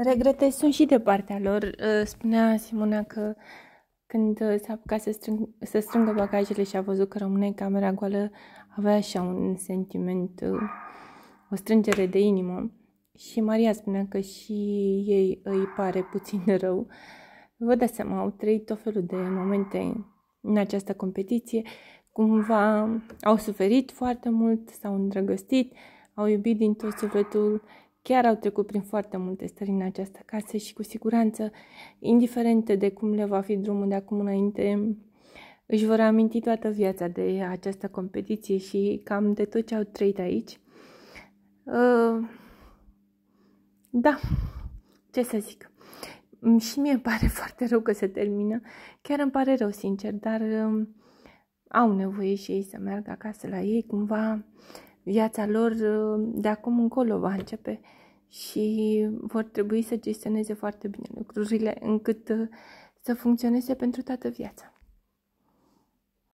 Regrete sunt și de partea lor. Uh, spunea Simona că când uh, s-a apucat să, strâng, să strângă bagajele și a văzut că rămâne camera goală, avea așa un sentiment, uh, o strângere de inimă. Și Maria spunea că și ei îi pare puțin rău. Vă dați seama, au trăit tot felul de momente în această competiție. Cumva au suferit foarte mult, s-au îndrăgostit, au iubit din tot sufletul chiar au trecut prin foarte multe stări în această casă și cu siguranță, indiferent de cum le va fi drumul de acum înainte, își vor aminti toată viața de această competiție și cam de tot ce au trăit aici. Uh, da, ce să zic. Mm, și mie îmi pare foarte rău că se termină. Chiar îmi pare rău, sincer, dar um, au nevoie și ei să meargă acasă la ei. Cumva viața lor uh, de acum încolo va începe și vor trebui să gestioneze foarte bine lucrurile încât uh, să funcționeze pentru toată viața.